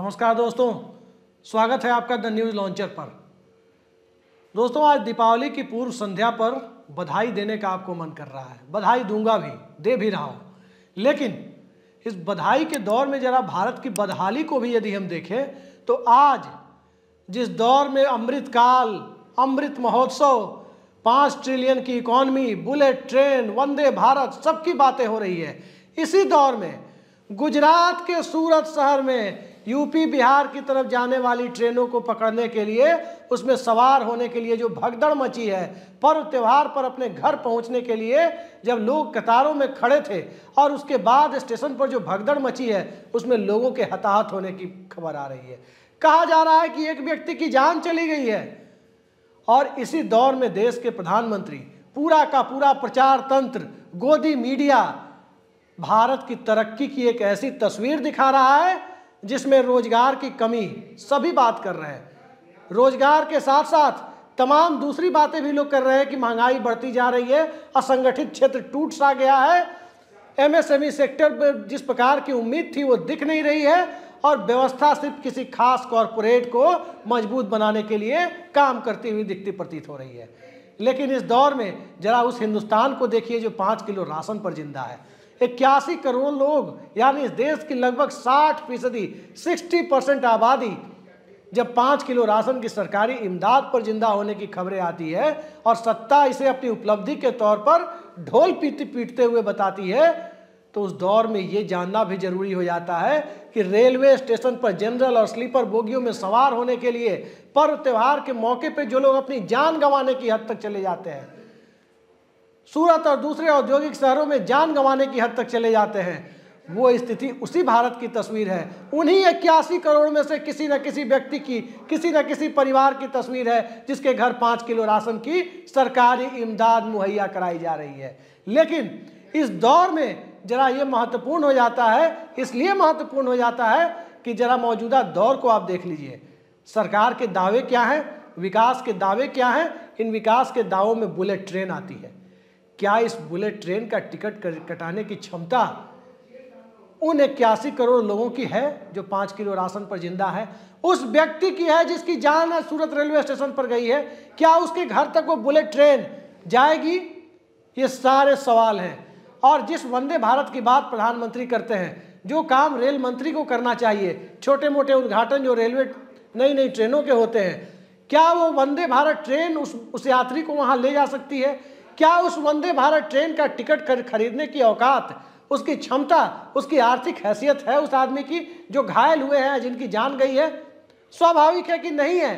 नमस्कार दोस्तों स्वागत है आपका द न्यूज लॉन्चर पर दोस्तों आज दीपावली की पूर्व संध्या पर बधाई देने का आपको मन कर रहा है बधाई दूंगा भी दे भी रहा हूं लेकिन इस बधाई के दौर में जरा भारत की बदहाली को भी यदि हम देखें तो आज जिस दौर में अमृतकाल अमृत महोत्सव पाँच ट्रिलियन की economy bullet train Vande Bharat सबकी बातें हो रही है इसी दौर में गुजरात के सूरत शहर में यूपी बिहार की तरफ जाने वाली ट्रेनों को पकड़ने के लिए उसमें सवार होने के लिए जो भगदड़ मची है पर्व त्यौहार पर अपने घर पहुंचने के लिए जब लोग कतारों में खड़े थे और उसके बाद स्टेशन पर जो भगदड़ मची है उसमें लोगों के हताहत होने की खबर आ रही है कहा जा रहा है कि एक व्यक्ति की जान चली गई है और इसी दौर में देश के प्रधानमंत्री पूरा का पूरा प्रचार तंत्र गोदी मीडिया भारत की तरक्की की एक ऐसी तस्वीर दिखा रहा है जिसमें रोजगार की कमी सभी बात कर रहे हैं रोजगार के साथ साथ तमाम दूसरी बातें भी लोग कर रहे हैं कि महंगाई बढ़ती जा रही है असंगठित क्षेत्र टूट सा गया है एमएसएमई e सेक्टर पर जिस प्रकार की उम्मीद थी वो दिख नहीं रही है और व्यवस्था सिर्फ किसी खास कॉरपोरेट को मजबूत बनाने के लिए काम करती हुई दिखती प्रतीत हो रही है लेकिन इस दौर में जरा उस हिंदुस्तान को देखिए जो पाँच किलो राशन पर जिंदा है इक्यासी करोड़ लोग यानी इस देश की लगभग 60 फीसदी सिक्सटी परसेंट आबादी जब पाँच किलो राशन की सरकारी इमदाद पर जिंदा होने की खबरें आती है और सत्ता इसे अपनी उपलब्धि के तौर पर ढोल पीट पीटते हुए बताती है तो उस दौर में ये जानना भी जरूरी हो जाता है कि रेलवे स्टेशन पर जनरल और स्लीपर बोगियों में सवार होने के लिए पर्व त्यौहार के मौके पर जो लोग अपनी जान गंवाने की हद तक चले जाते हैं सूरत और दूसरे औद्योगिक शहरों में जान गंवाने की हद तक चले जाते हैं वो स्थिति उसी भारत की तस्वीर है उन्हीं इक्यासी करोड़ में से किसी न किसी व्यक्ति की किसी न किसी परिवार की तस्वीर है जिसके घर पाँच किलो राशन की सरकारी इमदाद मुहैया कराई जा रही है लेकिन इस दौर में जरा ये महत्वपूर्ण हो जाता है इसलिए महत्वपूर्ण हो जाता है कि जरा मौजूदा दौर को आप देख लीजिए सरकार के दावे क्या हैं विकास के दावे क्या हैं इन विकास के दावों में बुलेट ट्रेन आती है क्या इस बुलेट ट्रेन का टिकट कटाने की क्षमता उन इक्यासी करोड़ लोगों की है जो पाँच किलो राशन पर जिंदा है उस व्यक्ति की है जिसकी जान आज सूरत रेलवे स्टेशन पर गई है क्या उसके घर तक वो बुलेट ट्रेन जाएगी ये सारे सवाल हैं और जिस वंदे भारत की बात प्रधानमंत्री करते हैं जो काम रेल मंत्री को करना चाहिए छोटे मोटे उद्घाटन जो रेलवे नई नई ट्रेनों के होते हैं क्या वो वंदे भारत ट्रेन उस उस यात्री को वहाँ ले जा सकती है क्या उस वंदे भारत ट्रेन का टिकट खरीदने की औकात उसकी क्षमता उसकी आर्थिक हैसियत है उस आदमी की जो घायल हुए हैं जिनकी जान गई है स्वाभाविक है कि नहीं है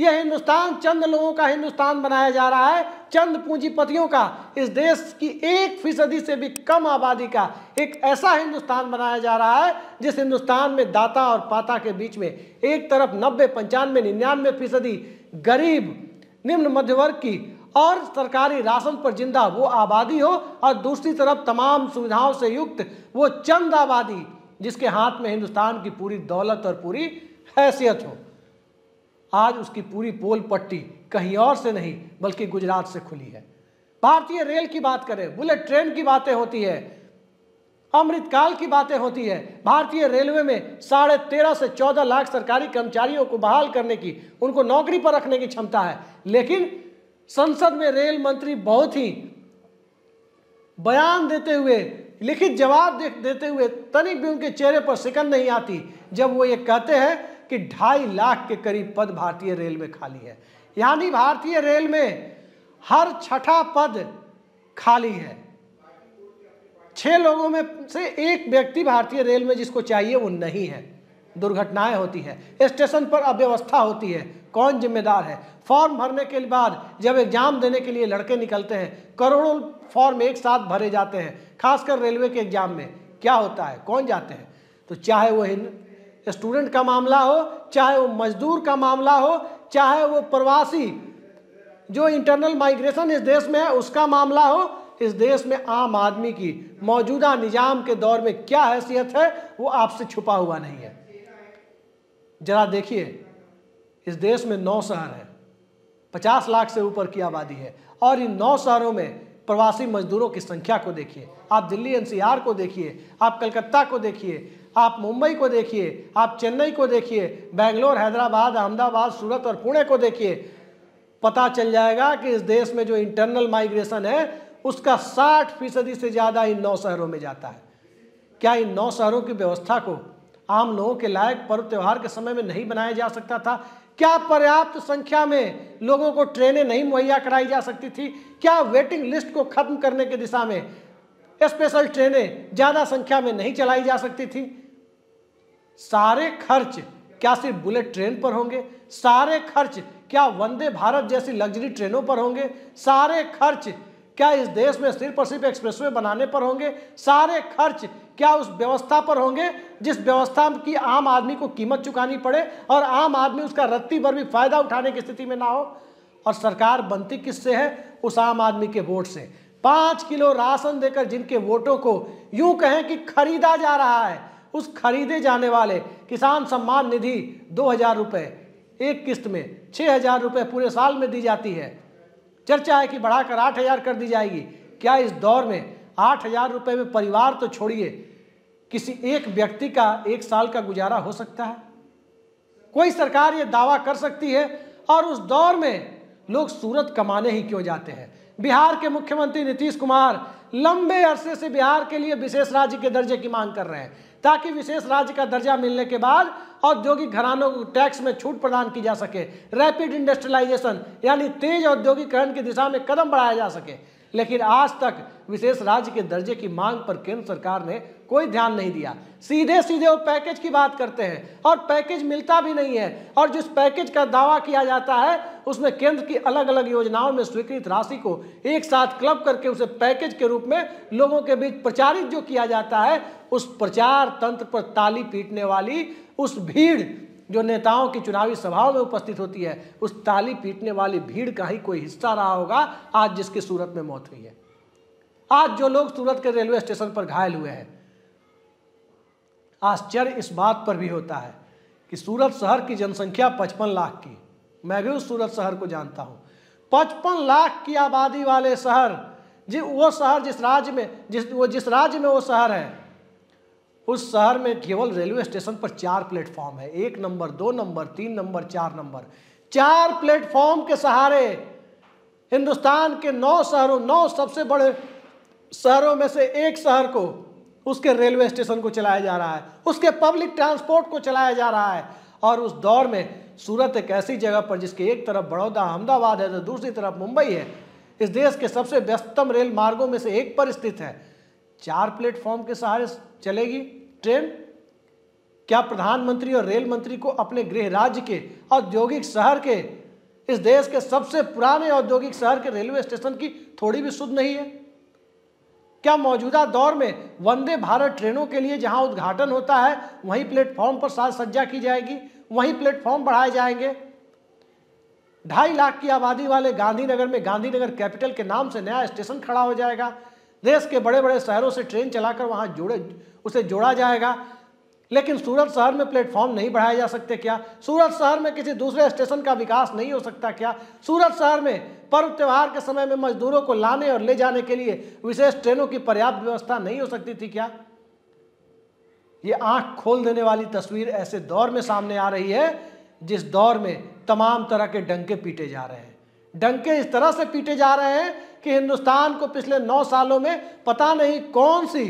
यह हिंदुस्तान चंद लोगों का हिंदुस्तान बनाया जा रहा है चंद पूंजीपतियों का इस देश की एक फीसदी से भी कम आबादी का एक ऐसा हिंदुस्तान बनाया जा रहा है जिस हिंदुस्तान में दाता और पाता के बीच में एक तरफ नब्बे पंचानवे निन्यानवे फीसदी गरीब निम्न मध्यवर्ग की और सरकारी राशन पर जिंदा वो आबादी हो और दूसरी तरफ तमाम सुविधाओं से युक्त वो चंद आबादी जिसके हाथ में हिंदुस्तान की पूरी दौलत और पूरी हैसियत हो आज उसकी पूरी पोल पट्टी कहीं और से नहीं बल्कि गुजरात से खुली है भारतीय रेल की बात करें बुलेट ट्रेन की बातें होती है अमृतकाल की बातें होती है भारतीय रेलवे में साढ़े तेरह से चौदह लाख सरकारी कर्मचारियों को बहाल करने की उनको नौकरी पर रखने की क्षमता है लेकिन संसद में रेल मंत्री बहुत ही बयान देते हुए लिखित जवाब दे, देते हुए तनिक भी उनके चेहरे पर शिकन नहीं आती जब वो ये कहते हैं कि ढाई लाख के करीब पद भारतीय रेल में खाली है यानी भारतीय रेल में हर छठा पद खाली है छह लोगों में से एक व्यक्ति भारतीय रेल में जिसको चाहिए वो नहीं है दुर्घटनाएं होती हैं स्टेशन पर अव्यवस्था होती है कौन जिम्मेदार है फॉर्म भरने के बाद जब एग्ज़ाम देने के लिए लड़के निकलते हैं करोड़ों फॉर्म एक साथ भरे जाते हैं खासकर रेलवे के एग्ज़ाम में क्या होता है कौन जाते हैं तो चाहे वो स्टूडेंट का मामला हो चाहे वो मजदूर का मामला हो चाहे वो प्रवासी जो इंटरनल माइग्रेशन इस देश में है उसका मामला हो इस देश में आम आदमी की मौजूदा निज़ाम के दौर में क्या हैसियत है वो आपसे छुपा हुआ नहीं है जरा देखिए इस देश में नौ शहर हैं पचास लाख से ऊपर की आबादी है और इन नौ शहरों में प्रवासी मजदूरों की संख्या को देखिए आप दिल्ली एनसीआर को देखिए आप कलकत्ता को देखिए आप मुंबई को देखिए आप चेन्नई को देखिए बेंगलोर हैदराबाद अहमदाबाद सूरत और पुणे को देखिए पता चल जाएगा कि इस देश में जो इंटरनल माइग्रेशन है उसका 60 फीसदी से ज़्यादा इन नौ शहरों में जाता है क्या इन नौ शहरों की व्यवस्था को आम लोगों के लायक पर्व त्यौहार के समय में नहीं बनाया जा सकता था क्या पर्याप्त संख्या में लोगों को ट्रेनें नहीं मुहैया कराई जा सकती थी क्या वेटिंग लिस्ट को खत्म करने की दिशा में स्पेशल ट्रेनें ज़्यादा संख्या में नहीं चलाई जा सकती थी सारे खर्च क्या सिर्फ बुलेट ट्रेन पर होंगे सारे खर्च क्या वंदे भारत जैसी लग्जरी ट्रेनों पर होंगे सारे खर्च क्या इस देश में सिर्फ और सिर्फ एक्सप्रेस बनाने पर होंगे सारे खर्च क्या उस व्यवस्था पर होंगे जिस व्यवस्था की आम आदमी को कीमत चुकानी पड़े और आम आदमी उसका रत्ती भर भी फायदा उठाने की स्थिति में ना हो और सरकार बनती किससे है उस आम आदमी के वोट से पाँच किलो राशन देकर जिनके वोटों को यूं कहें कि खरीदा जा रहा है उस खरीदे जाने वाले किसान सम्मान निधि दो हजार रुपये एक किस्त में छः हजार रुपये पूरे साल में दी जाती है चर्चा है कि बढ़ाकर आठ हज़ार कर दी जाएगी क्या इस दौर में आठ हज़ार रुपये में परिवार तो छोड़िए किसी एक व्यक्ति का एक साल का गुजारा हो सकता है कोई सरकार ये दावा कर सकती है और उस दौर में लोग सूरत कमाने ही क्यों जाते हैं बिहार के मुख्यमंत्री नीतीश कुमार लंबे अरसे से बिहार के लिए विशेष राज्य के दर्जे की मांग कर रहे हैं ताकि विशेष राज्य का दर्जा मिलने के बाद औद्योगिक घरानों को टैक्स में छूट प्रदान की जा सके रैपिड इंडस्ट्रियलाइजेशन यानी तेज औद्योगिकरण की दिशा में कदम बढ़ाया जा सके लेकिन आज तक विशेष राज्य के दर्जे की मांग पर केंद्र सरकार ने कोई ध्यान नहीं दिया सीधे सीधे वो पैकेज की बात करते हैं और पैकेज मिलता भी नहीं है और जिस पैकेज का दावा किया जाता है उसमें केंद्र की अलग अलग योजनाओं में स्वीकृत राशि को एक साथ क्लब करके उसे पैकेज के रूप में लोगों के बीच प्रचारित जो किया जाता है उस प्रचार तंत्र पर ताली पीटने वाली उस भीड़ जो नेताओं की चुनावी सभाओं में उपस्थित होती है उस ताली पीटने वाली भीड़ का ही कोई हिस्सा रहा होगा आज जिसकी सूरत में मौत हुई है आज जो लोग सूरत के रेलवे स्टेशन पर घायल हुए हैं आश्चर्य इस बात पर भी होता है कि सूरत शहर की जनसंख्या पचपन लाख की मैं भी उस सूरत शहर को जानता हूँ पचपन लाख की आबादी वाले शहर जी वो शहर जिस राज्य में जिस वो जिस राज्य में वो शहर है उस शहर में केवल रेलवे स्टेशन पर चार प्लेटफॉर्म है एक नंबर दो नंबर तीन नंबर चार नंबर चार प्लेटफॉर्म के सहारे हिंदुस्तान के नौ शहरों नौ सबसे बड़े शहरों में से एक शहर को उसके रेलवे स्टेशन को चलाया जा रहा है उसके पब्लिक ट्रांसपोर्ट को चलाया जा रहा है और उस दौर में सूरत एक ऐसी जगह पर जिसके एक तरफ बड़ौदा अहमदाबाद है तो दूसरी तरफ मुंबई है इस देश के सबसे व्यस्तम रेल मार्गों में से एक पर स्थित है चार प्लेटफॉर्म के सहारे चलेगी ट्रेन क्या प्रधानमंत्री और रेल मंत्री को अपने गृह राज्य के औद्योगिक शहर के इस देश के सबसे पुराने औद्योगिक शहर के रेलवे स्टेशन की थोड़ी भी सुध नहीं है क्या मौजूदा दौर में वंदे भारत ट्रेनों के लिए जहां उद्घाटन होता है वहीं प्लेटफॉर्म पर साज सज्जा की जाएगी वहीं प्लेटफॉर्म बढ़ाए जाएंगे ढाई लाख की आबादी वाले गांधीनगर में गांधीनगर कैपिटल के नाम से नया स्टेशन खड़ा हो जाएगा देश के बड़े बड़े शहरों से ट्रेन चलाकर वहाँ जुड़े उसे जोड़ा जाएगा लेकिन सूरत शहर में प्लेटफॉर्म नहीं बढ़ाए जा सकते क्या सूरत शहर में किसी दूसरे स्टेशन का विकास नहीं हो सकता क्या सूरत शहर में पर्व त्यौहार के समय में मजदूरों को लाने और ले जाने के लिए विशेष ट्रेनों की पर्याप्त व्यवस्था नहीं हो सकती थी क्या ये आंख खोल देने वाली तस्वीर ऐसे दौर में सामने आ रही है जिस दौर में तमाम तरह के डंके पीटे जा रहे हैं डंके इस तरह से पीटे जा रहे हैं कि हिंदुस्तान को पिछले नौ सालों में पता नहीं कौन सी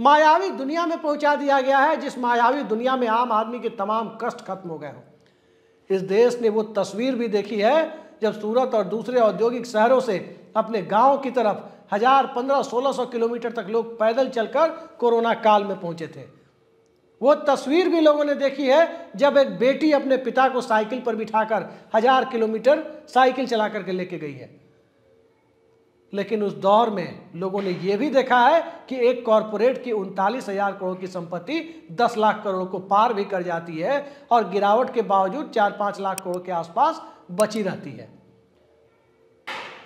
मायावी दुनिया में पहुंचा दिया गया है जिस मायावी दुनिया में आम आदमी के तमाम कष्ट खत्म हो गए हों इस देश ने वो तस्वीर भी देखी है जब सूरत और दूसरे औद्योगिक शहरों से अपने गाँव की तरफ हजार पंद्रह सोलह सौ किलोमीटर तक लोग पैदल चलकर कोरोना काल में पहुंचे थे वो तस्वीर भी लोगों ने देखी है जब एक बेटी अपने पिता को साइकिल पर बिठाकर हजार किलोमीटर साइकिल चला करके लेके गई है लेकिन उस दौर में लोगों ने यह भी देखा है कि एक कॉरपोरेट की उनतालीस हजार करोड़ की संपत्ति 10 लाख करोड़ को पार भी कर जाती है और गिरावट के बावजूद चार पांच लाख करोड़ के आसपास बची रहती है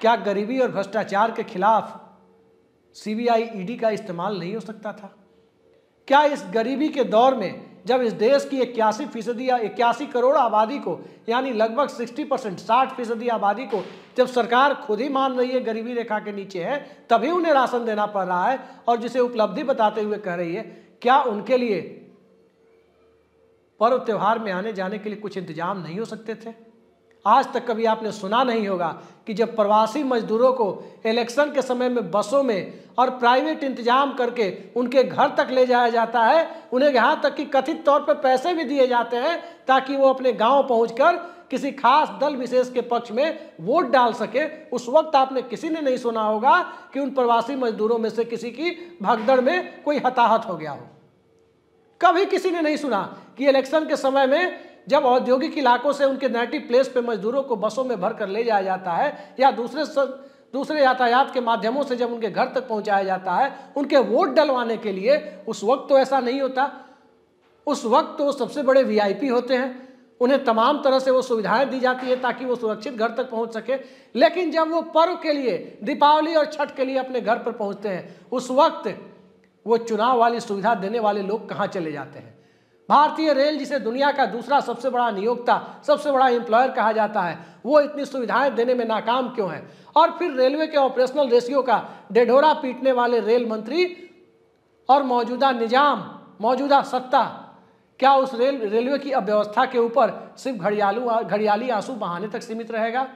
क्या गरीबी और भ्रष्टाचार के खिलाफ सीबीआई ईडी e का इस्तेमाल नहीं हो सकता था क्या इस गरीबी के दौर में जब इस देश की इक्यासी फीसदी या इक्यासी करोड़ आबादी को यानी लगभग 60 परसेंट साठ फीसदी आबादी को जब सरकार खुद ही मान रही है गरीबी रेखा के नीचे है तभी उन्हें राशन देना पड़ रहा है और जिसे उपलब्धि बताते हुए कह रही है क्या उनके लिए पर्व त्यौहार में आने जाने के लिए कुछ इंतजाम नहीं हो सकते थे आज तक कभी आपने सुना नहीं होगा कि जब प्रवासी मजदूरों को इलेक्शन के समय में बसों में और प्राइवेट इंतजाम करके उनके घर तक ले जाया जाता है उन्हें यहाँ तक कि कथित तौर पर पैसे भी दिए जाते हैं ताकि वो अपने गांव पहुंचकर किसी खास दल विशेष के पक्ष में वोट डाल सके उस वक्त आपने किसी ने नहीं सुना होगा कि उन प्रवासी मजदूरों में से किसी की भगदड़ में कोई हताहत हो गया हो कभी किसी ने नहीं सुना कि इलेक्शन के समय में जब औद्योगिक इलाकों से उनके नेटिव प्लेस पे मजदूरों को बसों में भर कर ले जाया जाता है या दूसरे सर... दूसरे यातायात के माध्यमों से जब उनके घर तक पहुंचाया जाता है उनके वोट डलवाने के लिए उस वक्त तो ऐसा नहीं होता उस वक्त तो वो सबसे बड़े वीआईपी होते हैं उन्हें तमाम तरह से वो सुविधाएं दी जाती है ताकि वो सुरक्षित घर तक पहुंच सके लेकिन जब वो पर्व के लिए दीपावली और छठ के लिए अपने घर पर पहुंचते हैं उस वक्त वो चुनाव वाली सुविधा देने वाले लोग कहाँ चले जाते हैं भारतीय रेल जिसे दुनिया का दूसरा सबसे बड़ा नियोक्ता सबसे बड़ा एम्प्लॉयर कहा जाता है वो इतनी सुविधाएं देने में नाकाम क्यों है और फिर रेलवे के ऑपरेशनल रेशियो का डेढोरा पीटने वाले रेल मंत्री और मौजूदा निजाम मौजूदा सत्ता क्या उस रेल रेलवे की अव्यवस्था के ऊपर सिर्फ घड़ियालू घड़ियाली आंसू बहाने तक सीमित रहेगा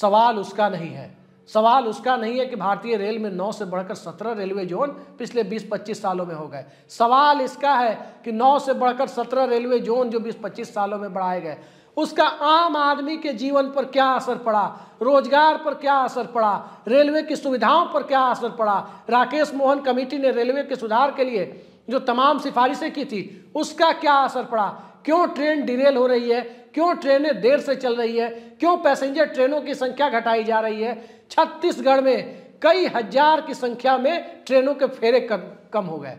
सवाल उसका नहीं है सवाल उसका नहीं है कि भारतीय रेल में 9 से बढ़कर 17 रेलवे जोन पिछले 20-25 सालों में हो गए सवाल इसका है कि 9 से बढ़कर 17 रेलवे जोन जो 20-25 सालों में बढ़ाए गए उसका आम आदमी के जीवन पर क्या असर पड़ा रोजगार पर क्या असर पड़ा रेलवे की सुविधाओं पर क्या असर पड़ा राकेश मोहन कमेटी ने रेलवे के सुधार के लिए जो तमाम सिफारिशें की थी उसका क्या असर पड़ा क्यों ट्रेन डिरेल हो रही है क्यों ट्रेनें देर से चल रही है क्यों पैसेंजर ट्रेनों की संख्या घटाई जा रही है छत्तीसगढ़ में कई हजार की संख्या में ट्रेनों के फेरे कम कम हो गए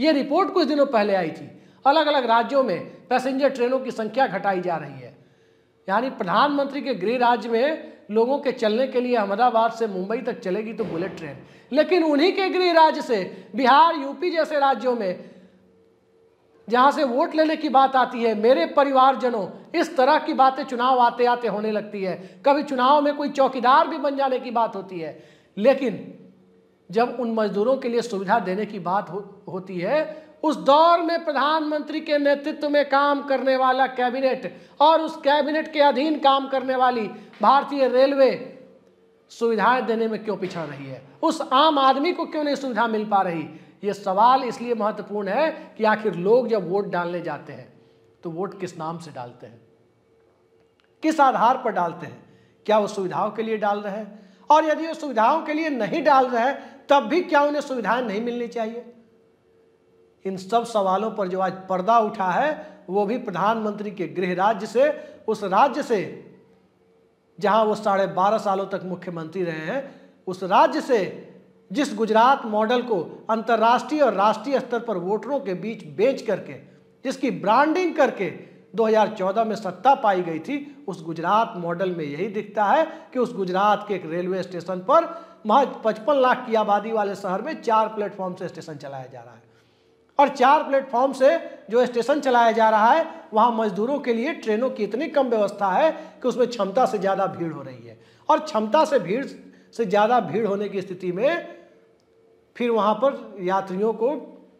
ये रिपोर्ट कुछ दिनों पहले आई थी अलग अलग राज्यों में पैसेंजर ट्रेनों की संख्या घटाई जा रही है यानी प्रधानमंत्री के गृह राज्य में लोगों के चलने के लिए अहमदाबाद से मुंबई तक चलेगी तो बुलेट ट्रेन लेकिन उन्हीं के गृह राज्य से बिहार यूपी जैसे राज्यों में जहां से वोट लेने की बात आती है मेरे परिवारजनों इस तरह की बातें चुनाव आते आते होने लगती है कभी चुनाव में कोई चौकीदार भी बन जाने की बात होती है लेकिन जब उन मजदूरों के लिए सुविधा देने की बात हो, होती है उस दौर में प्रधानमंत्री के नेतृत्व में काम करने वाला कैबिनेट और उस कैबिनेट के अधीन काम करने वाली भारतीय रेलवे सुविधाएं देने में क्यों पिछड़ रही है उस आम आदमी को क्यों नहीं सुविधा मिल पा रही ये सवाल इसलिए महत्वपूर्ण है कि आखिर लोग जब वोट डालने जाते हैं तो वोट किस नाम से डालते हैं किस आधार पर डालते हैं क्या वो सुविधाओं के लिए डाल रहे हैं और यदि वो सुविधाओं के लिए नहीं डाल रहे हैं तब भी क्या उन्हें सुविधाएं नहीं मिलनी चाहिए इन सब सवालों पर जो आज पर्दा उठा है वो भी प्रधानमंत्री के गृह राज्य से उस राज्य से जहां वो साढ़े बारह सालों तक मुख्यमंत्री रहे हैं उस राज्य से जिस गुजरात मॉडल को अंतर्राष्ट्रीय और राष्ट्रीय स्तर पर वोटरों के बीच बेच करके जिसकी ब्रांडिंग करके 2014 में सत्ता पाई गई थी उस गुजरात मॉडल में यही दिखता है कि उस गुजरात के एक रेलवे स्टेशन पर महज पचपन लाख की आबादी वाले शहर में चार प्लेटफॉर्म से स्टेशन चलाया जा रहा है और चार प्लेटफॉर्म से जो स्टेशन चलाया जा रहा है वहाँ मजदूरों के लिए ट्रेनों की इतनी कम व्यवस्था है कि उसमें क्षमता से ज़्यादा भीड़ हो रही है और क्षमता से भीड़ से ज़्यादा भीड़ होने की स्थिति में फिर वहाँ पर यात्रियों को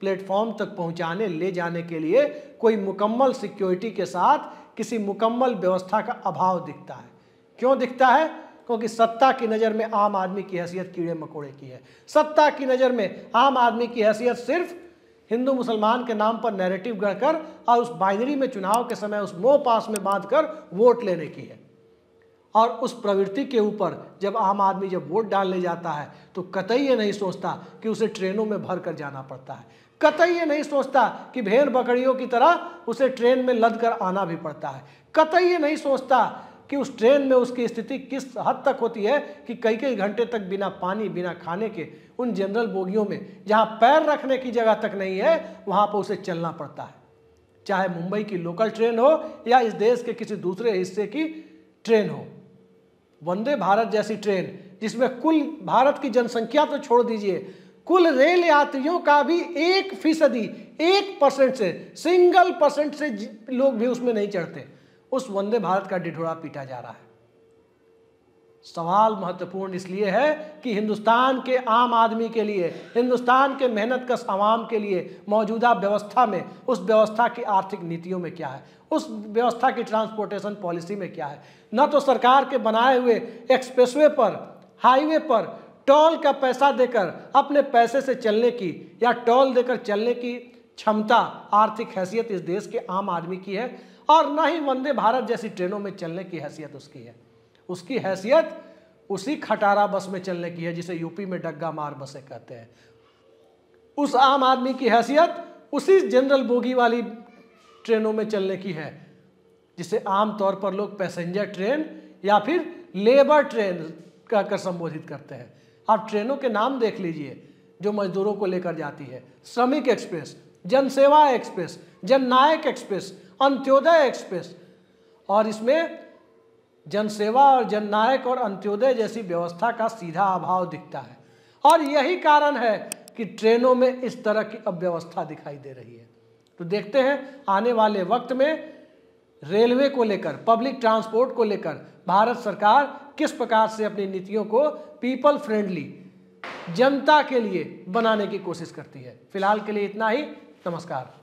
प्लेटफॉर्म तक पहुँचाने ले जाने के लिए कोई मुकम्मल सिक्योरिटी के साथ किसी मुकम्मल व्यवस्था का अभाव दिखता है क्यों दिखता है क्योंकि सत्ता की नज़र में आम आदमी की हैसियत कीड़े मकोड़े की है सत्ता की नज़र में आम आदमी की हैसियत सिर्फ हिंदू मुसलमान के नाम पर नैरेटिव गढ़कर और उस बाइनरी में चुनाव के समय उस मोह पास में बांध कर वोट लेने की है और उस प्रवृत्ति के ऊपर जब आम आदमी जब वोट डालने जाता है तो कतई ये नहीं सोचता कि उसे ट्रेनों में भर कर जाना पड़ता है कतई ये नहीं सोचता कि भेड़ बकरियों की तरह उसे ट्रेन में लद कर आना भी पड़ता है कतई ये नहीं सोचता कि उस ट्रेन में उसकी स्थिति किस हद तक होती है कि कई कई घंटे तक बिना पानी बिना खाने के उन जनरल बोगियों में जहाँ पैर रखने की जगह तक नहीं है वहाँ पर उसे चलना पड़ता है चाहे मुंबई की लोकल ट्रेन हो या इस देश के किसी दूसरे हिस्से की ट्रेन हो वंदे भारत जैसी ट्रेन जिसमें कुल भारत की जनसंख्या तो छोड़ दीजिए कुल रेल यात्रियों का भी एक फीसदी एक परसेंट से सिंगल परसेंट से लोग भी उसमें नहीं चढ़ते उस वंदे भारत का डिढोड़ा पीटा जा रहा है सवाल महत्वपूर्ण इसलिए है कि हिंदुस्तान के आम आदमी के लिए हिंदुस्तान के मेहनत कश आवाम के लिए मौजूदा व्यवस्था में उस व्यवस्था की आर्थिक नीतियों में क्या है उस व्यवस्था की ट्रांसपोर्टेशन पॉलिसी में क्या है न तो सरकार के बनाए हुए एक्सप्रेसवे पर हाईवे पर टोल का पैसा देकर अपने पैसे से चलने की या टोल देकर चलने की क्षमता आर्थिक हैसियत इस देश के आम आदमी की है और न ही वंदे भारत जैसी ट्रेनों में चलने की हैसियत उसकी है उसकी हैसियत उसी खटारा बस में चलने की है जिसे यूपी में डग्गा मार बसें कहते हैं उस आम आदमी की हैसियत उसी जनरल बोगी वाली ट्रेनों में चलने की है जिसे आम तौर पर लोग पैसेंजर ट्रेन या फिर लेबर ट्रेन कहकर संबोधित करते हैं आप ट्रेनों के नाम देख लीजिए जो मजदूरों को लेकर जाती है Shramik express Jansewa express Jannayak express Antyodaya express और इसमें जनसेवा और जननायक और अंत्योदय जैसी व्यवस्था का सीधा अभाव दिखता है और यही कारण है कि ट्रेनों में इस तरह की अव्यवस्था दिखाई दे रही है तो देखते हैं आने वाले वक्त में रेलवे को लेकर पब्लिक ट्रांसपोर्ट को लेकर भारत सरकार किस प्रकार से अपनी नीतियों को पीपल फ्रेंडली जनता के लिए बनाने की कोशिश करती है फिलहाल के लिए इतना ही नमस्कार